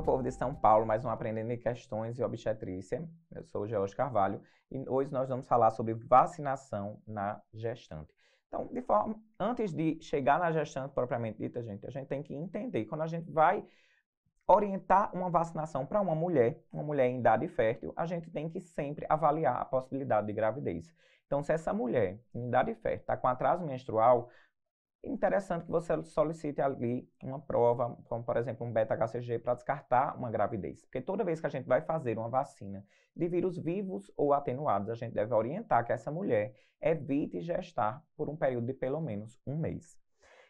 o povo de São Paulo, mais um Aprendendo em Questões e Obstetrícia. Eu sou o George Carvalho e hoje nós vamos falar sobre vacinação na gestante. Então, de forma, antes de chegar na gestante propriamente dita, gente, a gente tem que entender quando a gente vai orientar uma vacinação para uma mulher, uma mulher em idade fértil, a gente tem que sempre avaliar a possibilidade de gravidez. Então, se essa mulher em idade fértil está com atraso menstrual, interessante que você solicite ali uma prova, como por exemplo um beta-HCG, para descartar uma gravidez. Porque toda vez que a gente vai fazer uma vacina de vírus vivos ou atenuados, a gente deve orientar que essa mulher evite gestar por um período de pelo menos um mês.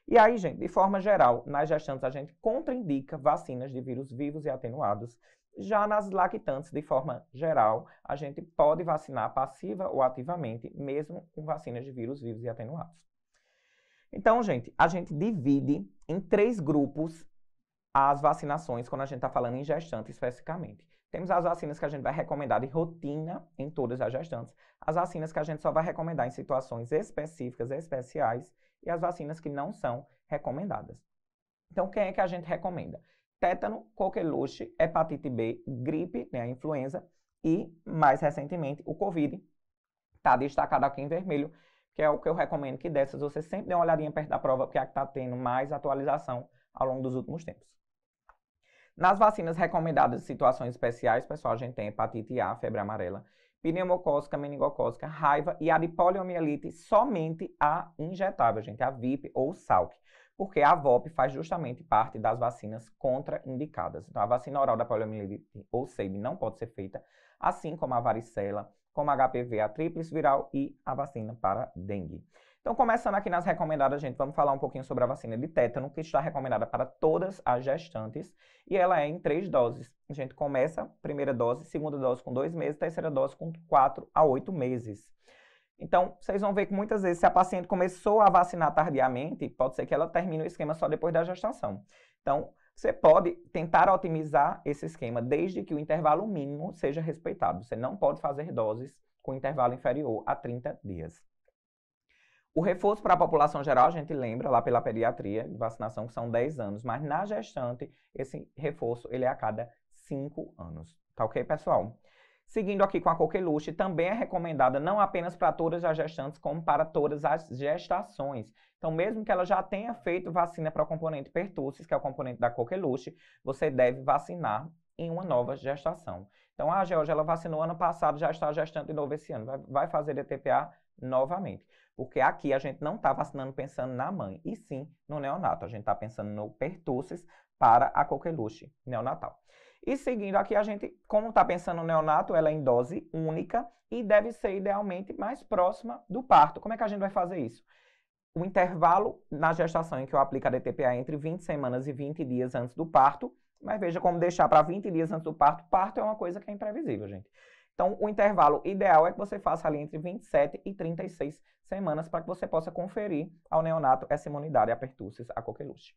E aí, gente, de forma geral, nas gestantes a gente contraindica vacinas de vírus vivos e atenuados. Já nas lactantes, de forma geral, a gente pode vacinar passiva ou ativamente, mesmo com vacinas de vírus vivos e atenuados. Então, gente, a gente divide em três grupos as vacinações quando a gente está falando em gestante especificamente. Temos as vacinas que a gente vai recomendar de rotina em todas as gestantes, as vacinas que a gente só vai recomendar em situações específicas, especiais, e as vacinas que não são recomendadas. Então, quem é que a gente recomenda? Tétano, coqueluche, hepatite B, gripe, né, a influenza, e, mais recentemente, o Covid, está destacado aqui em vermelho, que é o que eu recomendo que dessas você sempre dê uma olhadinha perto da prova, porque é a que está tendo mais atualização ao longo dos últimos tempos. Nas vacinas recomendadas em situações especiais, pessoal, a gente tem hepatite A, febre amarela, pneumocócica, meningocócica, raiva e a de poliomielite, somente a injetável, gente, a VIP ou SALC, porque a VOP faz justamente parte das vacinas contraindicadas. Então, a vacina oral da poliomielite ou SEIB não pode ser feita, assim como a varicela, como HPV, a tríplice viral e a vacina para dengue. Então, começando aqui nas recomendadas, gente, vamos falar um pouquinho sobre a vacina de tétano, que está recomendada para todas as gestantes e ela é em três doses. A gente começa primeira dose, segunda dose com dois meses, terceira dose com quatro a oito meses. Então, vocês vão ver que muitas vezes, se a paciente começou a vacinar tardiamente, pode ser que ela termine o esquema só depois da gestação. Então, você pode tentar otimizar esse esquema desde que o intervalo mínimo seja respeitado. Você não pode fazer doses com intervalo inferior a 30 dias. O reforço para a população geral, a gente lembra lá pela pediatria de vacinação que são 10 anos, mas na gestante esse reforço ele é a cada 5 anos. Tá ok, pessoal? Seguindo aqui com a coqueluche, também é recomendada não apenas para todas as gestantes, como para todas as gestações. Então, mesmo que ela já tenha feito vacina para o componente pertussis, que é o componente da coqueluche, você deve vacinar em uma nova gestação. Então, a Georgia, ela vacinou ano passado, já está gestando de novo esse ano. Vai, fazer DTPA novamente. Porque aqui a gente não está vacinando pensando na mãe, e sim no neonato. A gente está pensando no pertussis para a coqueluche neonatal. E seguindo aqui, a gente, como está pensando no neonato, ela é em dose única e deve ser idealmente mais próxima do parto. Como é que a gente vai fazer isso? O intervalo na gestação em que eu aplico a DTPA é entre 20 semanas e 20 dias antes do parto, mas veja como deixar para 20 dias antes do parto, parto é uma coisa que é imprevisível, gente. Então, o intervalo ideal é que você faça ali entre 27 e 36 semanas para que você possa conferir ao neonato essa imunidade a pertussis, a coqueluche.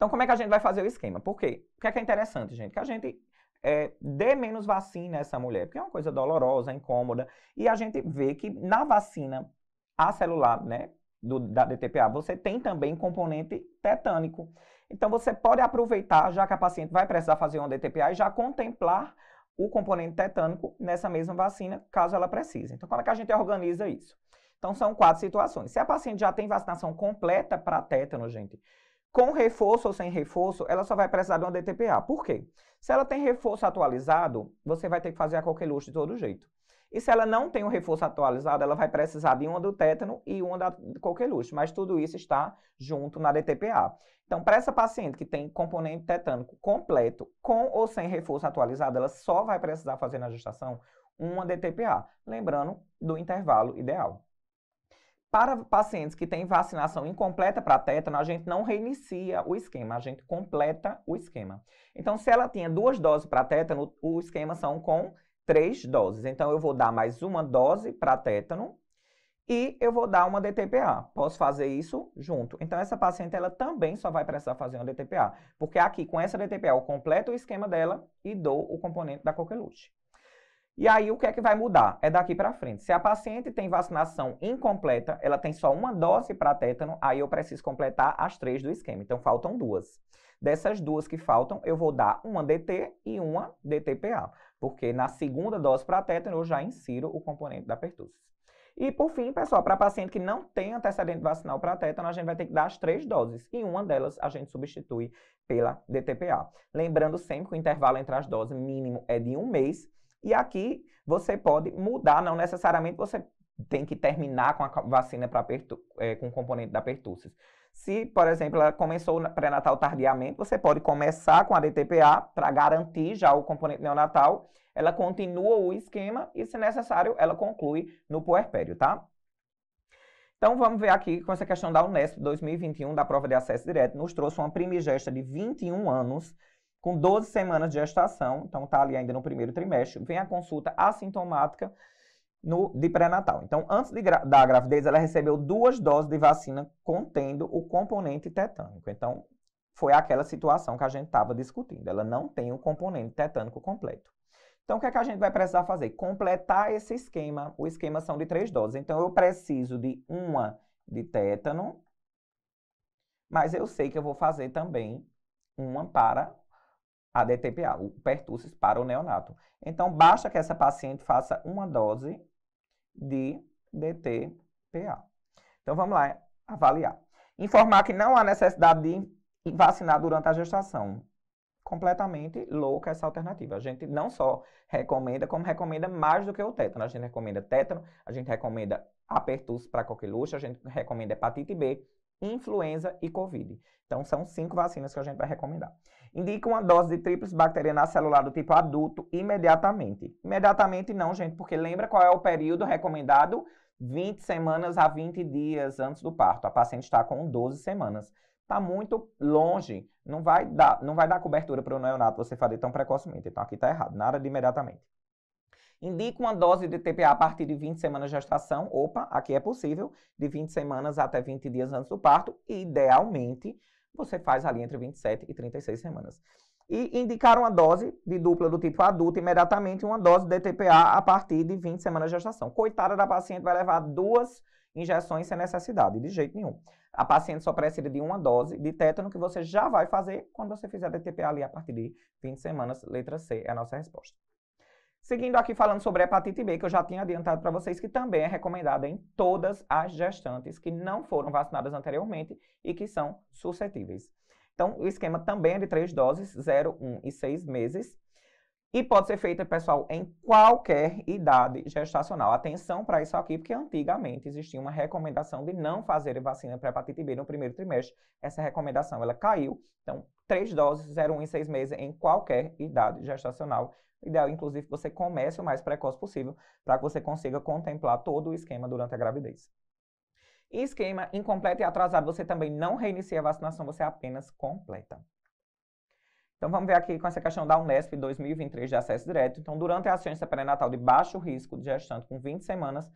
Então, como é que a gente vai fazer o esquema? Por quê? O que é, que é interessante, gente? Que a gente é, dê menos vacina a essa mulher, porque é uma coisa dolorosa, incômoda. E a gente vê que na vacina a celular, né, do, da DTPA, você tem também componente tetânico. Então, você pode aproveitar, já que a paciente vai precisar fazer uma DTPA, e já contemplar o componente tetânico nessa mesma vacina, caso ela precise. Então, como é que a gente organiza isso? Então, são quatro situações. Se a paciente já tem vacinação completa para tétano, gente, com reforço ou sem reforço, ela só vai precisar de uma DTPA. Por quê? Se ela tem reforço atualizado, você vai ter que fazer a coqueluche de todo jeito. E se ela não tem um reforço atualizado, ela vai precisar de uma do tétano e uma da coqueluche, mas tudo isso está junto na DTPA. Então, para essa paciente que tem componente tetânico completo, com ou sem reforço atualizado, ela só vai precisar fazer na gestação uma DTPA, lembrando do intervalo ideal. Para pacientes que têm vacinação incompleta para tétano, a gente não reinicia o esquema, a gente completa o esquema. Então, se ela tinha duas doses para tétano, o esquema são com três doses. Então, eu vou dar mais uma dose para tétano e eu vou dar uma DTPA. Posso fazer isso junto. Então, essa paciente, ela também só vai precisar fazer uma DTPA, porque é aqui, com essa DTPA, eu completo o esquema dela e dou o componente da coqueluche. E aí o que é que vai mudar? É daqui para frente. Se a paciente tem vacinação incompleta, ela tem só uma dose para tétano, aí eu preciso completar as três do esquema. Então faltam duas. Dessas duas que faltam, eu vou dar uma DT e uma DTPA, porque na segunda dose para tétano eu já insiro o componente da pertussis. E por fim, pessoal, para paciente que não tem antecedente vacinal para tétano, a gente vai ter que dar as três doses e uma delas a gente substitui pela DTPA. Lembrando sempre que o intervalo entre as doses mínimo é de um mês e aqui você pode mudar, não necessariamente você tem que terminar com a vacina é, com o componente da pertussis. Se, por exemplo, ela começou pré-natal tardiamente, você pode começar com a DTPA para garantir já o componente neonatal. Ela continua o esquema e, se necessário, ela conclui no puerpério, tá? Então, vamos ver aqui com essa questão da Unesp 2021, da prova de acesso direto, nos trouxe uma primigesta de 21 anos, com 12 semanas de gestação, então está ali ainda no primeiro trimestre, vem a consulta assintomática no, de pré-natal. Então, antes de, da gravidez, ela recebeu duas doses de vacina contendo o componente tetânico. Então, foi aquela situação que a gente estava discutindo. Ela não tem o componente tetânico completo. Então, o que, é que a gente vai precisar fazer? Completar esse esquema. O esquema são de três doses. Então, eu preciso de uma de tétano, mas eu sei que eu vou fazer também uma para a DTPA, o pertussis para o neonato. Então, basta que essa paciente faça uma dose de DTPA. Então, vamos lá avaliar. Informar que não há necessidade de vacinar durante a gestação. Completamente louca essa alternativa. A gente não só recomenda, como recomenda mais do que o tétano. A gente recomenda tétano, a gente recomenda apertus para coqueluche, a gente recomenda hepatite B, influenza e Covid. Então, são cinco vacinas que a gente vai recomendar. Indica uma dose de tríplice bacteriana celular do tipo adulto imediatamente. Imediatamente não, gente, porque lembra qual é o período recomendado? 20 semanas a 20 dias antes do parto. A paciente está com 12 semanas. Está muito longe, não vai dar, não vai dar cobertura para o neonato você fazer tão precocemente. Então, aqui está errado, nada de imediatamente. Indica uma dose de TPA a partir de 20 semanas de gestação. Opa, aqui é possível, de 20 semanas até 20 dias antes do parto. E, idealmente, você faz ali entre 27 e 36 semanas. E indicar uma dose de dupla do tipo adulto imediatamente, uma dose de TPA a partir de 20 semanas de gestação. Coitada da paciente, vai levar duas injeções sem necessidade, de jeito nenhum. A paciente só precisa de uma dose de tétano que você já vai fazer quando você fizer a DTPA ali a partir de 20 semanas. Letra C é a nossa resposta. Seguindo aqui falando sobre hepatite B, que eu já tinha adiantado para vocês, que também é recomendada em todas as gestantes que não foram vacinadas anteriormente e que são suscetíveis. Então, o esquema também é de três doses, 0, 1 e 6 meses. E pode ser feita, pessoal, em qualquer idade gestacional. Atenção para isso aqui, porque antigamente existia uma recomendação de não fazer vacina para hepatite B no primeiro trimestre. Essa recomendação, ela caiu. Então, três doses, 0, 1 e 6 meses em qualquer idade gestacional ideal, inclusive, que você comece o mais precoce possível para que você consiga contemplar todo o esquema durante a gravidez. esquema incompleto e atrasado, você também não reinicia a vacinação, você apenas completa. Então vamos ver aqui com essa questão da Unesp 2023 de acesso direto. Então, durante a assistência pré-natal de baixo risco de gestante com 20 semanas,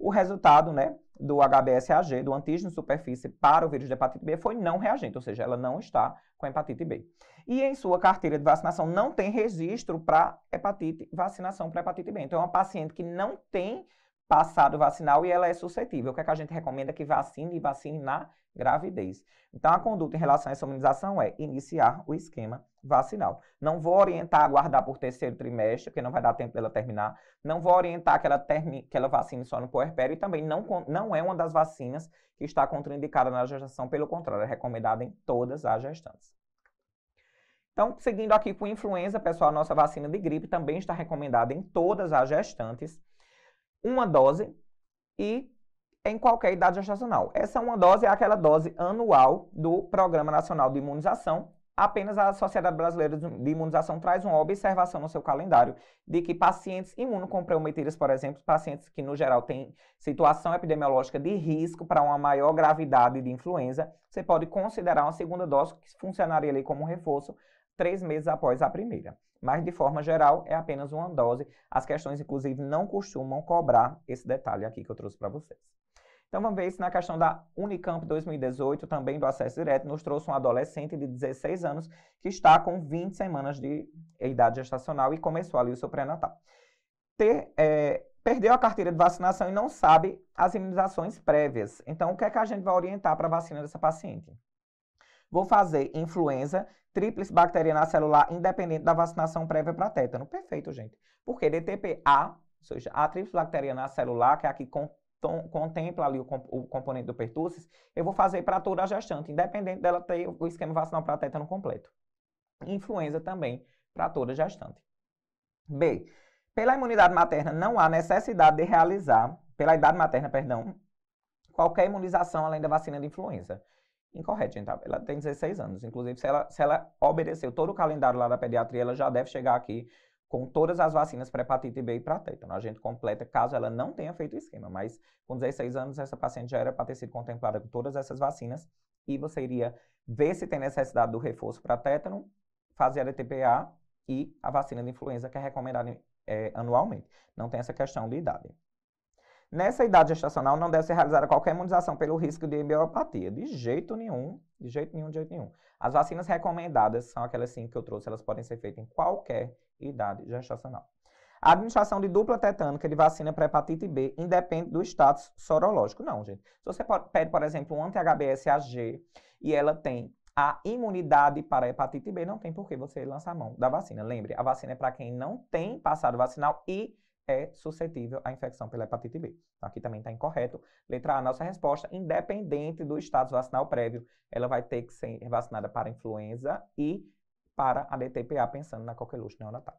o resultado, né, do HBsAg, do antígeno superfície para o vírus de hepatite B foi não reagente, ou seja, ela não está com hepatite B. E em sua carteira de vacinação não tem registro para hepatite, vacinação para hepatite B. Então é uma paciente que não tem passado vacinal e ela é suscetível. O que, é que a gente recomenda que vacine e vacine na gravidez. Então, a conduta em relação a essa imunização é iniciar o esquema vacinal. Não vou orientar a aguardar por terceiro trimestre, porque não vai dar tempo dela terminar. Não vou orientar que ela, termine, que ela vacine só no puerpério e também não, não é uma das vacinas que está contraindicada na gestação, pelo contrário, é recomendada em todas as gestantes. Então, seguindo aqui com influenza, pessoal, nossa vacina de gripe também está recomendada em todas as gestantes uma dose e em qualquer idade gestacional. Essa uma dose é aquela dose anual do Programa Nacional de Imunização. Apenas a Sociedade Brasileira de Imunização traz uma observação no seu calendário de que pacientes imunocomprometidos, por exemplo, pacientes que no geral têm situação epidemiológica de risco para uma maior gravidade de influenza, você pode considerar uma segunda dose que funcionaria ali como reforço três meses após a primeira. Mas, de forma geral, é apenas uma dose. As questões, inclusive, não costumam cobrar esse detalhe aqui que eu trouxe para vocês. Então, vamos ver isso na questão da Unicamp 2018, também do acesso direto, nos trouxe um adolescente de 16 anos que está com 20 semanas de idade gestacional e começou ali o seu pré-natal. Ter, é, perdeu a carteira de vacinação e não sabe as imunizações prévias. Então, o que é que a gente vai orientar para a vacina dessa paciente? Vou fazer influenza, tríplice bacteriana celular, independente da vacinação prévia para tétano. Perfeito, gente. Porque DTPA, ou seja, a tríplice bacteriana celular, que é a que contempla ali o, comp o, componente do pertussis, eu vou fazer para toda a gestante, independente dela ter o esquema vacinal para tétano completo. Influenza também para toda gestante. B. Pela imunidade materna, não há necessidade de realizar, pela idade materna, perdão, qualquer imunização além da vacina de influenza incorreto, gente. Tá? Ela tem 16 anos. Inclusive, se ela, se ela obedeceu todo o calendário lá da pediatria, ela já deve chegar aqui com todas as vacinas para hepatite B e para tétano. Então, a gente completa caso ela não tenha feito o esquema, mas com 16 anos essa paciente já era para ter sido contemplada com todas essas vacinas e você iria ver se tem necessidade do reforço para tétano, fazer a DTPA e a vacina de influenza que é recomendada é, anualmente. Não tem essa questão de idade. Nessa idade gestacional, não deve ser realizada qualquer imunização pelo risco de embriopatia. De jeito nenhum, de jeito nenhum, de jeito nenhum. As vacinas recomendadas são aquelas sim que eu trouxe, elas podem ser feitas em qualquer idade gestacional. A administração de dupla tetânica de vacina para hepatite B independe do status sorológico. Não, gente. Se você pede, por exemplo, um anti hbs ag e ela tem a imunidade para a hepatite B, não tem por que você lançar a mão da vacina. Lembre, a vacina é para quem não tem passado vacinal e é suscetível à infecção pela hepatite B. Então, aqui também está incorreto. Letra A, nossa resposta, independente do status vacinal prévio, ela vai ter que ser vacinada para influenza e para a DTPA, pensando na coqueluche neonatal.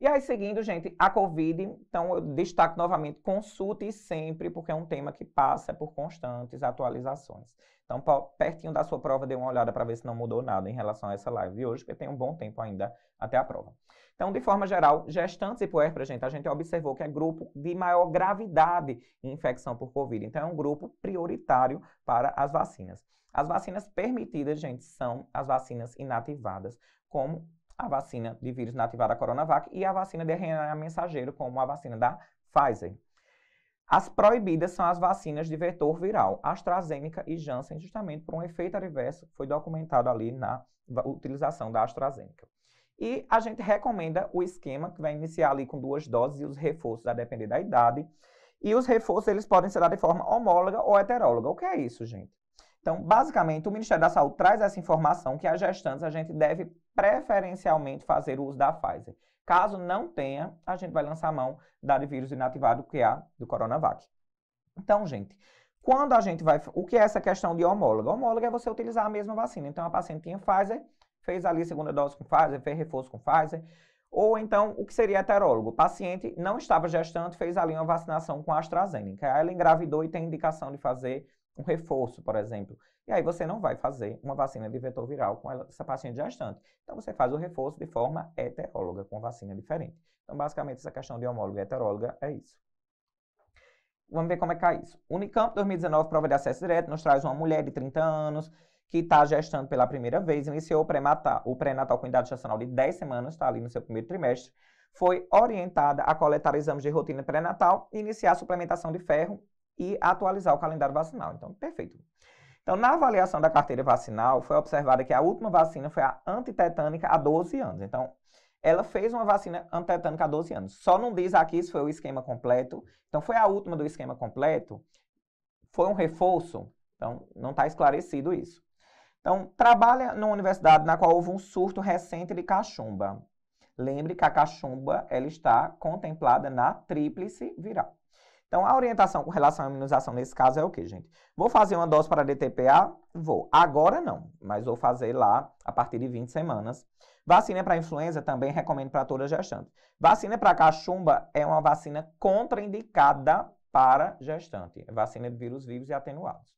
E aí, seguindo, gente, a Covid, então eu destaco novamente, consulte sempre, porque é um tema que passa por constantes atualizações. Então, pertinho da sua prova, dê uma olhada para ver se não mudou nada em relação a essa live de hoje, porque tem um bom tempo ainda até a prova. Então, de forma geral, gestantes e puérperas, gente, a gente observou que é grupo de maior gravidade em infecção por Covid. Então, é um grupo prioritário para as vacinas. As vacinas permitidas, gente, são as vacinas inativadas, como a vacina de vírus inativado da Coronavac e a vacina de RNA mensageiro, como a vacina da Pfizer. As proibidas são as vacinas de vetor viral, AstraZeneca e Janssen, justamente por um efeito adverso que foi documentado ali na utilização da AstraZeneca. E a gente recomenda o esquema, que vai iniciar ali com duas doses e os reforços, a depender da idade. E os reforços, eles podem ser dados de forma homóloga ou heteróloga. O que é isso, gente? Então, basicamente, o Ministério da Saúde traz essa informação que as gestantes a gente deve preferencialmente fazer o uso da Pfizer. Caso não tenha, a gente vai lançar a mão da de vírus inativado é A do Coronavac. Então, gente, quando a gente vai... O que é essa questão de homóloga? Homóloga é você utilizar a mesma vacina. Então, a paciente tinha Pfizer, fez ali segunda dose com Pfizer, fez reforço com Pfizer. Ou então, o que seria heterólogo? O paciente não estava gestante, fez ali uma vacinação com AstraZeneca. Ela engravidou e tem indicação de fazer um reforço, por exemplo. E aí você não vai fazer uma vacina de vetor viral com essa paciente gestante. Então você faz o reforço de forma heteróloga, com vacina diferente. Então basicamente essa questão de homóloga e heteróloga é isso. Vamos ver como é que é isso. Unicamp 2019, prova de acesso direto, nos traz uma mulher de 30 anos que está gestando pela primeira vez, iniciou o pré-natal pré com idade gestacional de 10 semanas, está ali no seu primeiro trimestre, foi orientada a coletar exames de rotina pré-natal, iniciar a suplementação de ferro e atualizar o calendário vacinal. Então, perfeito. Então, na avaliação da carteira vacinal, foi observada que a última vacina foi a antitetânica há 12 anos. Então, ela fez uma vacina antitetânica há 12 anos. Só não diz aqui se foi o esquema completo. Então, foi a última do esquema completo? Foi um reforço? Então, não está esclarecido isso. Então, trabalha numa universidade na qual houve um surto recente de cachumba. Lembre que a cachumba ela está contemplada na tríplice viral. Então, a orientação com relação à imunização nesse caso é o que, gente? Vou fazer uma dose para DTPA? Vou. Agora não, mas vou fazer lá a partir de 20 semanas. Vacina para influenza também recomendo para toda gestante. Vacina para cachumba é uma vacina contraindicada para gestante. É vacina de vírus vivos e atenuados.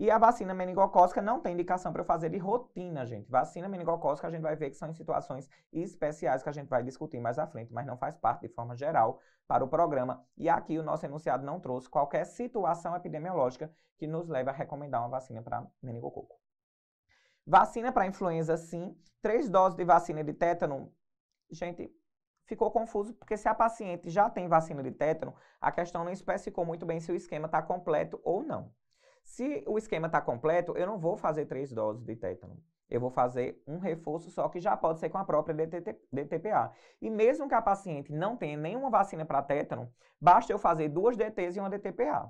E a vacina meningocócica não tem indicação para eu fazer de rotina, gente. Vacina meningocócica a gente vai ver que são em situações especiais que a gente vai discutir mais à frente, mas não faz parte de forma geral para o programa. E aqui o nosso enunciado não trouxe qualquer situação epidemiológica que nos leve a recomendar uma vacina para meningococo. Vacina para influenza, sim. Três doses de vacina de tétano. Gente, ficou confuso, porque se a paciente já tem vacina de tétano, a questão não especificou muito bem se o esquema está completo ou não. Se o esquema está completo, eu não vou fazer três doses de tétano. Eu vou fazer um reforço só que já pode ser com a própria DTPA. E mesmo que a paciente não tenha nenhuma vacina para tétano, basta eu fazer duas DTs e uma DTPA.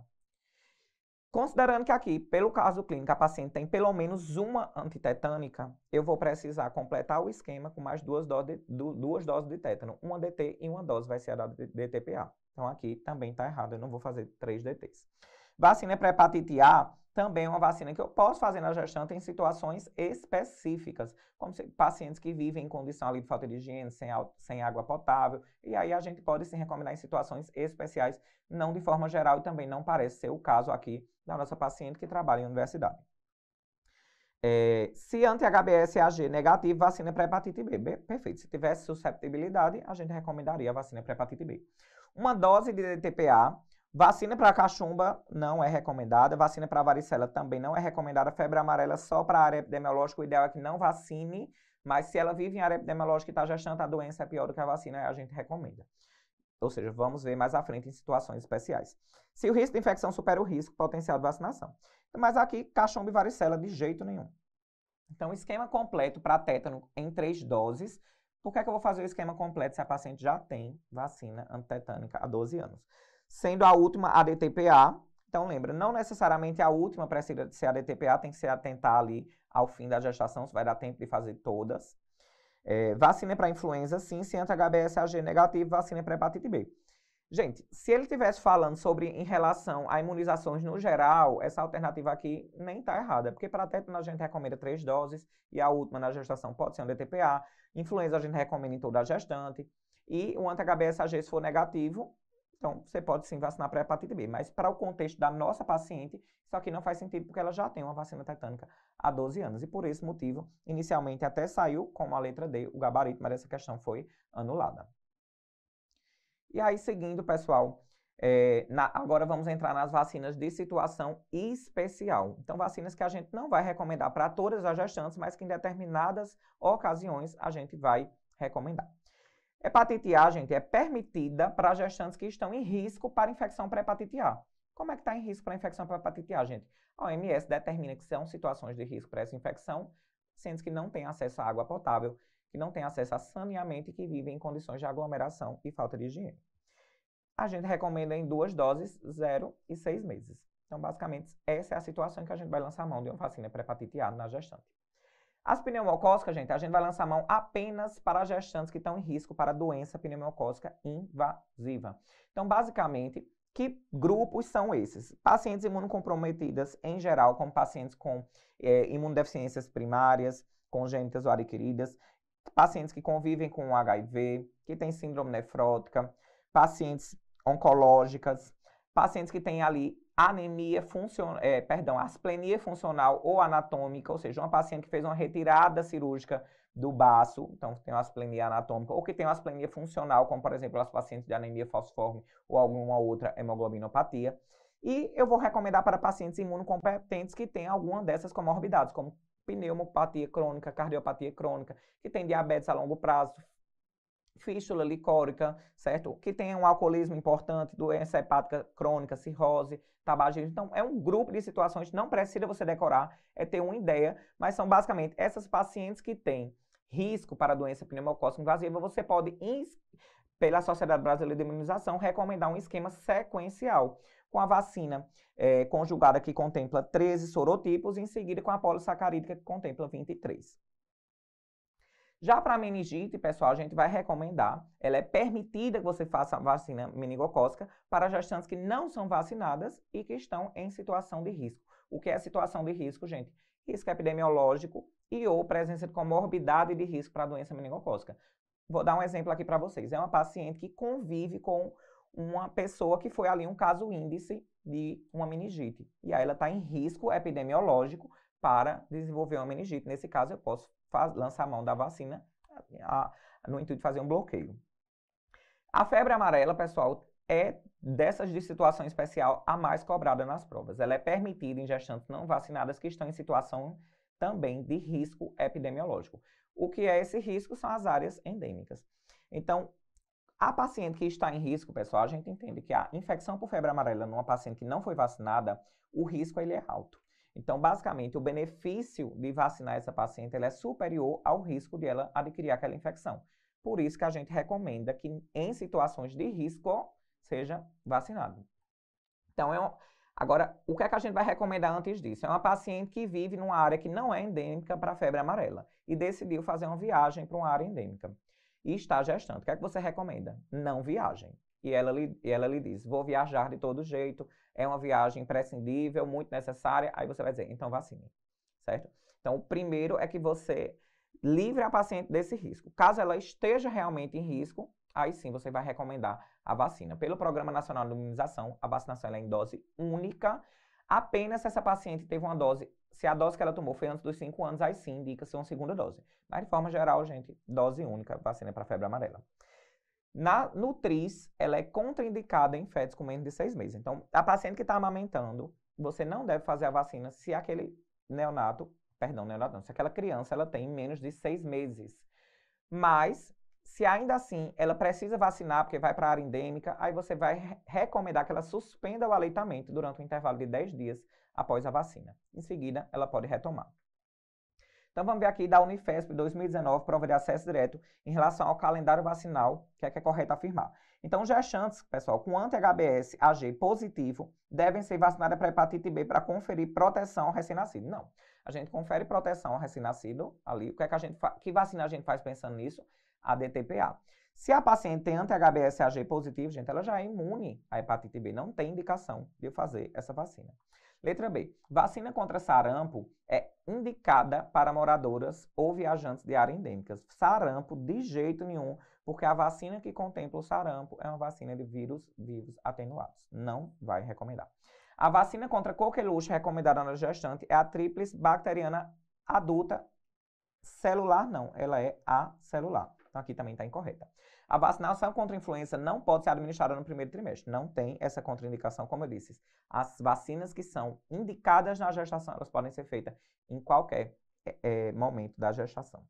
Considerando que aqui, pelo caso clínico, a paciente tem pelo menos uma antitetânica, eu vou precisar completar o esquema com mais duas doses de, duas doses de tétano. Uma DT e uma dose vai ser a da DTPA. Então aqui também está errado, eu não vou fazer três DTs. Vacina para hepatite A também é uma vacina que eu posso fazer na gestante em situações específicas, como pacientes que vivem em condição ali de falta de higiene, sem, sem água potável, e aí a gente pode se recomendar em situações especiais, não de forma geral e também não parece ser o caso aqui da nossa paciente que trabalha em universidade. É, se anti-HBsAg negativo, vacina para hepatite B. B. Perfeito. Se tivesse susceptibilidade, a gente recomendaria a vacina para hepatite B. Uma dose de DTPA Vacina para cachumba não é recomendada, vacina para varicela também não é recomendada, febre amarela só para área epidemiológica, o ideal é que não vacine, mas se ela vive em área epidemiológica e está gestando, a doença é pior do que a vacina, é a gente recomenda. Ou seja, vamos ver mais à frente em situações especiais. Se o risco de infecção supera o risco potencial de vacinação. Mas aqui, cachumba e varicela de jeito nenhum. Então, esquema completo para tétano em três doses. Por que, é que eu vou fazer o esquema completo se a paciente já tem vacina antitetânica há 12 anos? sendo a última a DTPA. Então, lembra, não necessariamente a última precisa ser a DTPA, tem que se atentar ali ao fim da gestação, se vai dar tempo de fazer todas. É, vacina para influenza, sim, se entra HBsAg negativo, vacina para hepatite B. Gente, se ele estivesse falando sobre em relação a imunizações no geral, essa alternativa aqui nem está errada, porque para tétano a gente recomenda três doses e a última na gestação pode ser um DTPA. Influenza a gente recomenda em toda a gestante. E o anti-HBsAg, se for negativo, então, você pode sim vacinar para a hepatite B, mas para o contexto da nossa paciente, isso aqui não faz sentido porque ela já tem uma vacina tetânica há 12 anos. E por esse motivo, inicialmente até saiu com a letra D o gabarito, mas essa questão foi anulada. E aí, seguindo, pessoal, é, na, agora vamos entrar nas vacinas de situação especial. Então, vacinas que a gente não vai recomendar para todas as gestantes, mas que em determinadas ocasiões a gente vai recomendar. Hepatite A, gente, é permitida para gestantes que estão em risco para infecção para hepatite A. Como é que está em risco para infecção para hepatite A, gente? A OMS determina que são situações de risco para essa infecção, sendo que não têm acesso à água potável, que não têm acesso a saneamento e que vivem em condições de aglomeração e falta de higiene. A gente recomenda em duas doses, zero e seis meses. Então, basicamente, essa é a situação em que a gente vai lançar a mão de uma vacina para hepatite A na gestante. As pneumocócicas, gente, a gente vai lançar mão apenas para gestantes que estão em risco para doença pneumocócica invasiva. Então, basicamente, que grupos são esses? Pacientes imunocomprometidas em geral, como pacientes com é, imunodeficiências primárias, congênitas ou adquiridas, pacientes que convivem com HIV, que têm síndrome nefrótica, pacientes oncológicas, pacientes que têm ali anemia funcional, é, perdão, asplenia funcional ou anatômica, ou seja, uma paciente que fez uma retirada cirúrgica do baço, então tem uma asplenia anatômica, ou que tem uma asplenia funcional, como por exemplo as pacientes de anemia falciforme ou alguma outra hemoglobinopatia. E eu vou recomendar para pacientes imunocompetentes que têm alguma dessas comorbidades, como pneumopatia crônica, cardiopatia crônica, que tem diabetes a longo prazo, fístula licórica, certo? Que tem é um alcoolismo importante, doença hepática crônica, cirrose, tabagismo. Então, é um grupo de situações, não precisa você decorar, é ter uma ideia, mas são basicamente essas pacientes que têm risco para doença pneumocócica invasiva, você pode, pela Sociedade Brasileira de Imunização, recomendar um esquema sequencial com a vacina é, conjugada que contempla 13 sorotipos, em seguida com a polissacarídea que contempla 23. Já para meningite, pessoal, a gente vai recomendar, ela é permitida que você faça a vacina meningocócica para gestantes que não são vacinadas e que estão em situação de risco. O que é situação de risco, gente? Risco epidemiológico e ou presença de comorbidade de risco para a doença meningocócica. Vou dar um exemplo aqui para vocês. É uma paciente que convive com uma pessoa que foi ali um caso índice de uma meningite. E aí ela está em risco epidemiológico para desenvolver uma meningite. Nesse caso, eu posso faz, a mão da vacina a, a, no intuito de fazer um bloqueio. A febre amarela, pessoal, é dessas de situação especial a mais cobrada nas provas. Ela é permitida em gestantes não vacinadas que estão em situação também de risco epidemiológico. O que é esse risco são as áreas endêmicas. Então, a paciente que está em risco, pessoal, a gente entende que a infecção por febre amarela numa paciente que não foi vacinada, o risco ele é alto. Então, basicamente, o benefício de vacinar essa paciente é superior ao risco de ela adquirir aquela infecção. Por isso que a gente recomenda que em situações de risco seja vacinado. Então, é um... agora, o que é que a gente vai recomendar antes disso? É uma paciente que vive numa área que não é endêmica para febre amarela e decidiu fazer uma viagem para uma área endêmica e está gestante. O que é que você recomenda? Não viajem. E ela, lhe, ela lhe diz: vou viajar de todo jeito, é uma viagem imprescindível, muito necessária, aí você vai dizer, então vacine, certo? Então, o primeiro é que você livre a paciente desse risco. Caso ela esteja realmente em risco, aí sim você vai recomendar a vacina. Pelo Programa Nacional de Imunização, a vacinação é em dose única, apenas se essa paciente teve uma dose, se a dose que ela tomou foi antes dos 5 anos, aí sim indica-se uma segunda dose. Mas, de forma geral, gente, dose única, vacina para febre amarela. Na nutriz, ela é contraindicada em fetos com menos de seis meses. Então, a paciente que está amamentando, você não deve fazer a vacina se aquele neonato, perdão, neonato não, se aquela criança ela tem menos de seis meses. Mas, se ainda assim ela precisa vacinar, porque vai para a área endêmica, aí você vai recomendar que ela suspenda o aleitamento durante um intervalo de 10 dias após a vacina. Em seguida, ela pode retomar. Então vamos ver aqui da Unifesp 2019, prova de acesso direto, em relação ao calendário vacinal, que é que é correto afirmar. Então gestantes, pessoal, com anti-HBS AG positivo, devem ser vacinadas para hepatite B para conferir proteção ao recém-nascido. Não. A gente confere proteção ao recém-nascido ali. O que é que a gente que vacina a gente faz pensando nisso? A DTPA. Se a paciente tem anti Ag positivo, gente, ela já é imune à hepatite B, não tem indicação de fazer essa vacina. Letra B. Vacina contra sarampo é indicada para moradoras ou viajantes de área endêmicas. Sarampo, de jeito nenhum, porque a vacina que contempla o sarampo é uma vacina de vírus vivos atenuados. Não vai recomendar. A vacina contra coqueluche recomendada na gestante é a tríplice bacteriana adulta celular, não. Ela é acelular. Então, aqui também está incorreta. A vacinação contra a influenza não pode ser administrada no primeiro trimestre. Não tem essa contraindicação, como eu disse. As vacinas que são indicadas na gestação, elas podem ser feitas em qualquer é, momento da gestação.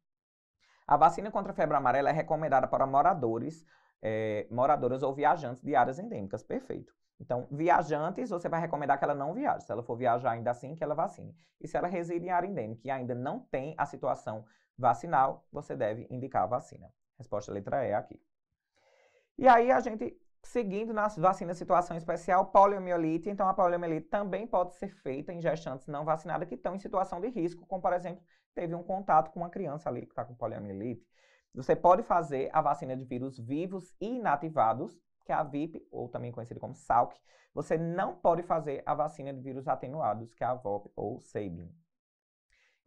A vacina contra a febre amarela é recomendada para moradores, é, moradoras ou viajantes de áreas endêmicas. Perfeito. Então, viajantes, você vai recomendar que ela não viaje. Se ela for viajar ainda assim, que ela vacine. E se ela reside em área endêmica e ainda não tem a situação vacinal, você deve indicar a vacina. Resposta letra E aqui. E aí a gente, seguindo nas vacinas situação especial, poliomielite. Então a poliomielite também pode ser feita em gestantes não vacinadas que estão em situação de risco, como por exemplo, teve um contato com uma criança ali que está com poliomielite. Você pode fazer a vacina de vírus vivos e inativados, que é a VIP, ou também conhecida como SALC. Você não pode fazer a vacina de vírus atenuados, que é a VOP ou SABIN.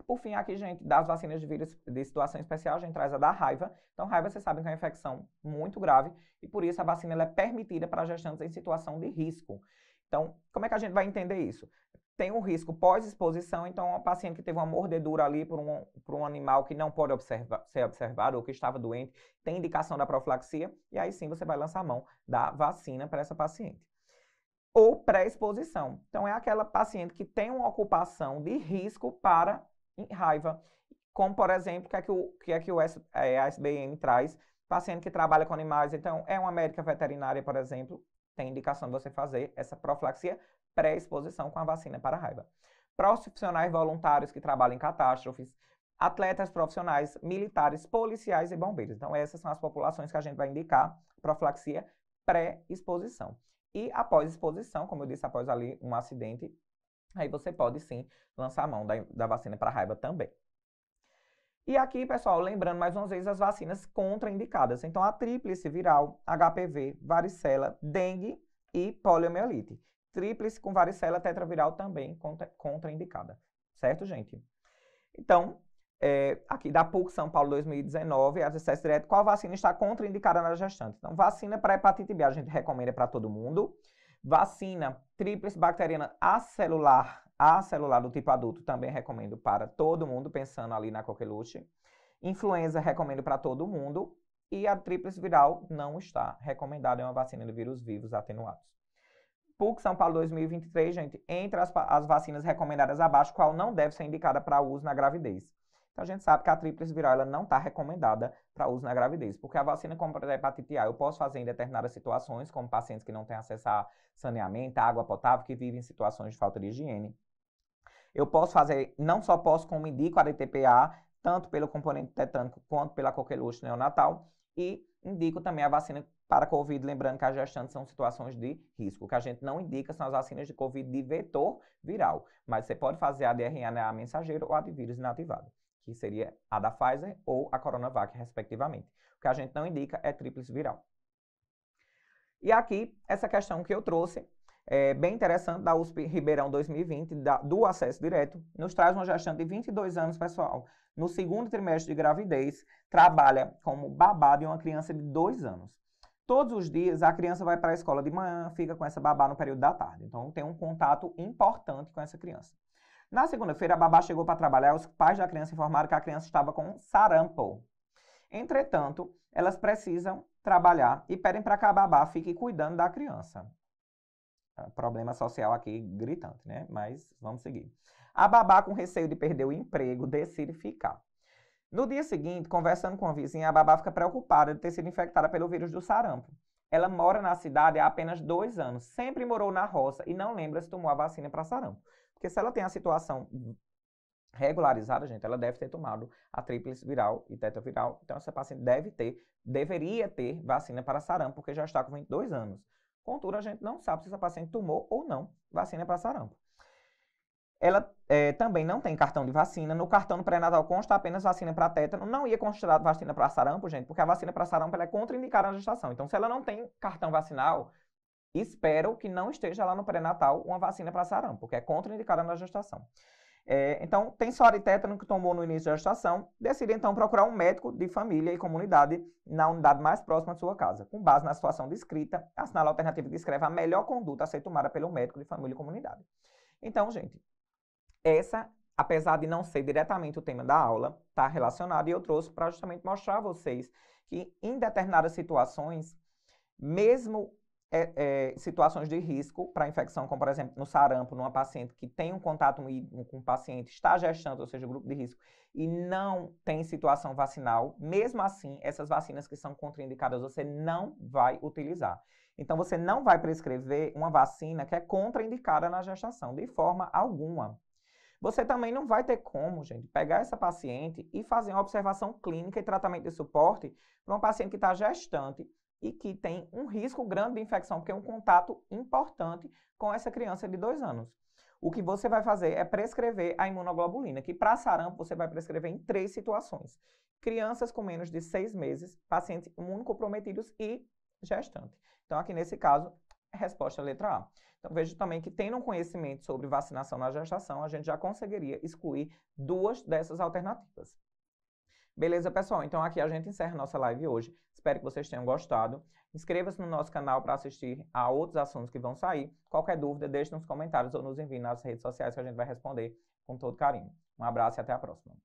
Por fim, aqui, gente, das vacinas de vírus de situação especial, a gente traz a da raiva. Então, raiva, vocês sabem que é uma infecção muito grave e por isso a vacina é permitida para gestantes em situação de risco. Então, como é que a gente vai entender isso? Tem um risco pós-exposição, então, uma paciente que teve uma mordedura ali por um, por um animal que não pode observa, ser observado ou que estava doente, tem indicação da profilaxia, e aí sim você vai lançar a mão da vacina para essa paciente ou pré-exposição. Então, é aquela paciente que tem uma ocupação de risco para em raiva. Como, por exemplo, o que é que o, que é que o S, é, a SBN traz? Paciente que trabalha com animais, então é uma médica veterinária, por exemplo, tem indicação de você fazer essa profilaxia pré-exposição com a vacina para a raiva. Profissionais voluntários que trabalham em catástrofes, atletas profissionais, militares, policiais e bombeiros. Então, essas são as populações que a gente vai indicar profilaxia pré-exposição. E após exposição, como eu disse, após ali um acidente Aí você pode sim lançar a mão da, da vacina para raiva também. E aqui, pessoal, lembrando mais uma vez as vacinas contraindicadas. Então, a tríplice viral, HPV, varicela, dengue e poliomielite. Tríplice com varicela tetraviral também contra, contraindicada. Certo, gente? Então, é, aqui da PUC São Paulo 2019, acesso direto, qual vacina está contraindicada na gestante? Então, vacina para hepatite B a gente recomenda para todo mundo. Vacina tríplice bacteriana acelular, acelular do tipo adulto, também recomendo para todo mundo, pensando ali na coqueluche. Influenza recomendo para todo mundo. E a tríplice viral não está recomendada, é uma vacina de vírus vivos atenuados. PUC São Paulo 2023, gente, entre as, as vacinas recomendadas abaixo, qual não deve ser indicada para uso na gravidez? Então a gente sabe que a tríplice viral ela não está recomendada para uso na gravidez, porque a vacina contra a hepatite A eu posso fazer em determinadas situações, como pacientes que não têm acesso a saneamento, água potável, que vivem em situações de falta de higiene. Eu posso fazer, não só posso, como indico a DTPA, tanto pelo componente tetânico quanto pela coqueluche neonatal, e indico também a vacina para Covid, lembrando que as gestantes são situações de risco. O que a gente não indica são as vacinas de Covid de vetor viral, mas você pode fazer a DRNA mensageiro ou a de vírus inativado que seria a da Pfizer ou a Coronavac, respectivamente. O que a gente não indica é tríplice viral. E aqui, essa questão que eu trouxe, é, bem interessante, da USP Ribeirão 2020, da, do acesso direto, nos traz uma gestante de 22 anos, pessoal. No segundo trimestre de gravidez, trabalha como babá de uma criança de 2 anos. Todos os dias, a criança vai para a escola de manhã, fica com essa babá no período da tarde. Então, tem um contato importante com essa criança. Na segunda-feira, a babá chegou para trabalhar e os pais da criança informaram que a criança estava com sarampo. Entretanto, elas precisam trabalhar e pedem para que a babá fique cuidando da criança. É problema social aqui gritante, né? Mas vamos seguir. A babá, com receio de perder o emprego, decide ficar. No dia seguinte, conversando com a vizinha, a babá fica preocupada de ter sido infectada pelo vírus do sarampo. Ela mora na cidade há apenas dois anos, sempre morou na roça e não lembra se tomou a vacina para sarampo. Porque se ela tem a situação regularizada, gente, ela deve ter tomado a tríplice viral e tetaviral. Então, essa paciente deve ter, deveria ter vacina para sarampo, porque já está com 22 anos. Contudo, a gente não sabe se essa paciente tomou ou não vacina para sarampo. Ela é, também não tem cartão de vacina. No cartão pré-natal consta apenas vacina para tétano. Não ia considerar vacina para sarampo, gente, porque a vacina para sarampo é contraindicada na gestação. Então, se ela não tem cartão vacinal, espero que não esteja lá no pré-natal uma vacina para sarampo, porque é contraindicada na gestação. É, então, tem soro e tétano que tomou no início da gestação, decide então procurar um médico de família e comunidade na unidade mais próxima de sua casa. Com base na situação descrita, assinala a alternativa que descreve a melhor conduta a ser tomada pelo médico de família e comunidade. Então, gente, essa, apesar de não ser diretamente o tema da aula, está relacionada e eu trouxe para justamente mostrar a vocês que em determinadas situações, mesmo é, é, situações de risco para infecção, como por exemplo no sarampo, numa paciente que tem um contato com um paciente, está gestando, ou seja, grupo de risco, e não tem situação vacinal, mesmo assim, essas vacinas que são contraindicadas você não vai utilizar. Então você não vai prescrever uma vacina que é contraindicada na gestação, de forma alguma. Você também não vai ter como, gente, pegar essa paciente e fazer uma observação clínica e tratamento de suporte para uma paciente que está gestante, e que tem um risco grande de infecção, porque é um contato importante com essa criança de dois anos. O que você vai fazer é prescrever a imunoglobulina, que para sarampo você vai prescrever em três situações. Crianças com menos de seis meses, pacientes imunocomprometidos e gestante. Então, aqui nesse caso, resposta letra A. Então, vejo também que tendo um conhecimento sobre vacinação na gestação, a gente já conseguiria excluir duas dessas alternativas. Beleza, pessoal? Então, aqui a gente encerra nossa live hoje. Espero que vocês tenham gostado. Inscreva-se no nosso canal para assistir a outros assuntos que vão sair. Qualquer dúvida, deixe nos comentários ou nos envie nas redes sociais que a gente vai responder com todo carinho. Um abraço e até a próxima.